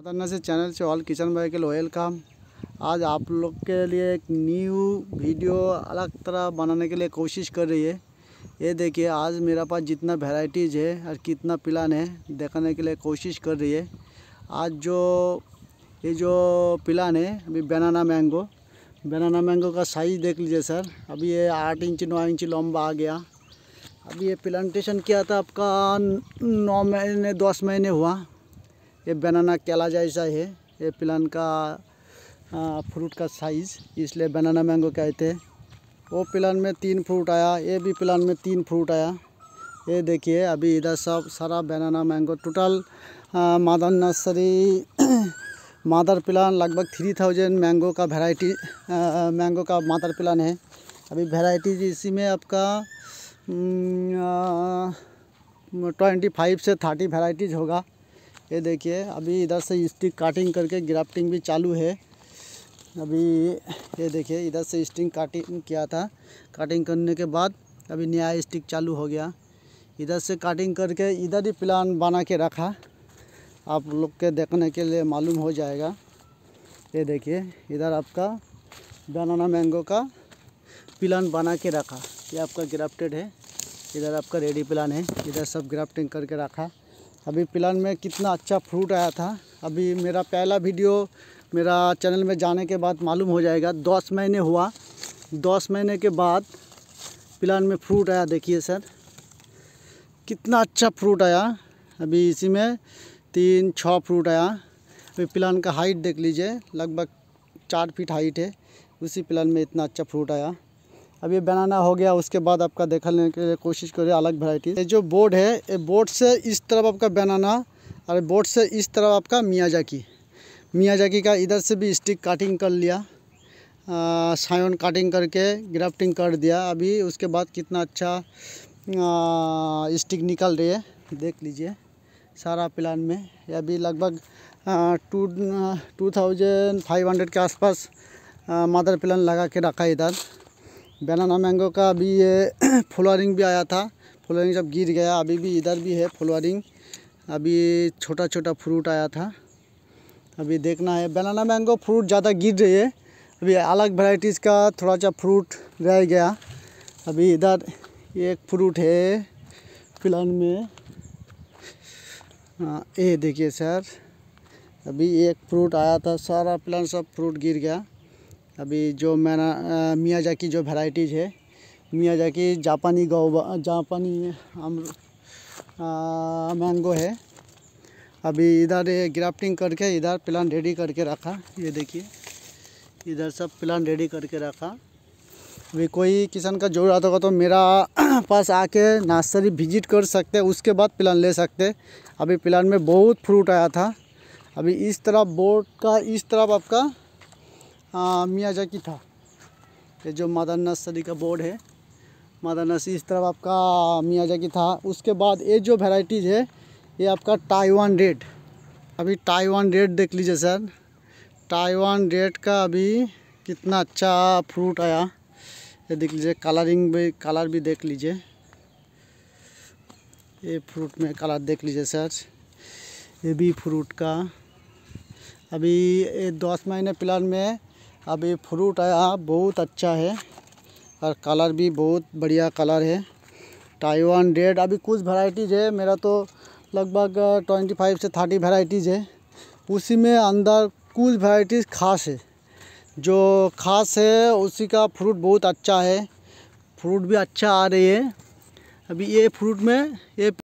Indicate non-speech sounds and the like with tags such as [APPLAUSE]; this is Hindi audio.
मदन्ना से चैनल से ऑल किचन के ऑयल वेलकम आज आप लोग के लिए एक न्यू वीडियो अलग तरह बनाने के लिए कोशिश कर रही है ये देखिए आज मेरा पास जितना वेराइटीज़ है और कितना प्लान है देखने के लिए कोशिश कर रही है आज जो ये जो प्लान है अभी बनाना मैंगो बनाना मैंगो का साइज़ देख लीजिए सर अभी ये आठ इंच नौ इंच लम्बा आ गया अभी ये प्लांटेशन किया था आपका नौ महीने दस महीने हुआ ये बनाना केला जैसा है ये प्लान का फ्रूट का साइज़ इसलिए बनाना मैंगो कहते हैं वो प्लान में तीन फ्रूट आया ये भी प्लान में तीन फ्रूट आया ये देखिए अभी इधर सब सारा banana mango total mother nursery mother plant लगभग थ्री थाउजेंड मैंगो का वैरायटी मैंगो का मादर प्लान है अभी वैरायटीज इसी में आपका ट्वेंटी फाइव से थर्टी वैरायटीज़ होगा ये देखिए अभी इधर से स्टिक काटिंग करके ग्राफ्टिंग भी चालू है अभी ये देखिए इधर से स्टिंग काटिंग किया था काटिंग करने के बाद अभी नया स्टिक चालू हो गया इधर से काटिंग करके इधर ही प्लान बना के रखा आप लोग के देखने के लिए मालूम हो जाएगा ये देखिए इधर आपका बनाना मैंगो का प्लान बना के रखा ये आपका ग्राफ्टेड है इधर आपका रेडी प्लान है इधर सब ग्राफ्टिंग करके रखा अभी प्लान में कितना अच्छा फ्रूट आया था अभी मेरा पहला वीडियो मेरा चैनल में जाने के बाद मालूम हो जाएगा दस महीने हुआ दस महीने के बाद प्लान में फ्रूट आया देखिए सर कितना अच्छा फ्रूट आया अभी इसी में तीन छः फ्रूट आया अभी प्लान का हाइट देख लीजिए लगभग चार फीट हाइट है उसी प्लान में इतना अच्छा फ्रूट आया अब ये बनाना हो गया उसके बाद आपका देखा लेने के लिए कोशिश करिए अलग वैरायटी ये जो बोर्ड है ये बोर्ड से इस तरफ आपका बनाना और बोर्ड से इस तरफ आपका मियाजाकी मियाजाकी का इधर से भी स्टिक काटिंग कर लिया सायन काटिंग करके ग्राफ्टिंग कर दिया अभी उसके बाद कितना अच्छा स्टिक निकल रही है देख लीजिए सारा प्लान में अभी लगभग two two thousand five hundred के आसपास मदर प्लान लगा के रखा है इधर बनाना मैंगो का अभी ये फ्लोरिंग [CLEARS THROAT] भी आया था फ्लोरिंग जब गिर गया अभी भी इधर भी है फ्लोरिंग अभी छोटा छोटा फ्रूट आया था अभी देखना है बनाना मैंगो फ्रूट ज़्यादा गिर रही है अभी अलग वेराइटीज़ का थोड़ा सा फ्रूट रह गया अभी इधर एक फ्रूट है प्लान में हाँ, ये देखिए सर अभी एक फ्रूट आया था सारा प्लान सब फ्रूट गिर गया अभी जो मैना मियाँ की जो वेराइटीज़ है मियाँ की जापानी गौ जापानी मैंगो है अभी इधर ये ग्राफ्टिंग करके इधर प्लान रेडी करके रखा ये देखिए इधर सब प्लान रेडी करके रखा अभी कोई किसान का जरूरत होगा तो मेरा [CLEARS THROAT] पास आके नर्सरी विजिट कर सकते उसके बाद प्लान ले सकते अभी प्लान में बहुत फ्रूट आया था अभी इस तरफ बोर्ड का इस तरफ आपका हाँ, मियाजा की था ये जो मादा नर्सरी का बोर्ड है मदर नर्सरी इस तरफ आपका मियाजा की था उसके बाद ये जो वेराइटीज़ है ये आपका ताइवान रेड अभी ताइवान रेड देख लीजिए सर ताइवान रेड का अभी कितना अच्छा फ्रूट आया ये देख लीजिए कलरिंग भी कलर भी देख लीजिए ये फ्रूट में कलर देख लीजिए सर ये भी फ्रूट का अभी ये दस महीने प्लान में अब ये फ्रूट आया बहुत अच्छा है और कलर भी बहुत बढ़िया कलर है टाइवान रेड अभी कुछ वैरायटीज़ है मेरा तो लगभग ट्वेंटी फाइव से थर्टी वैरायटीज़ है उसी में अंदर कुछ वैरायटीज़ खास है जो खास है उसी का फ्रूट बहुत अच्छा है फ्रूट भी अच्छा आ रही है अभी ये फ्रूट में ये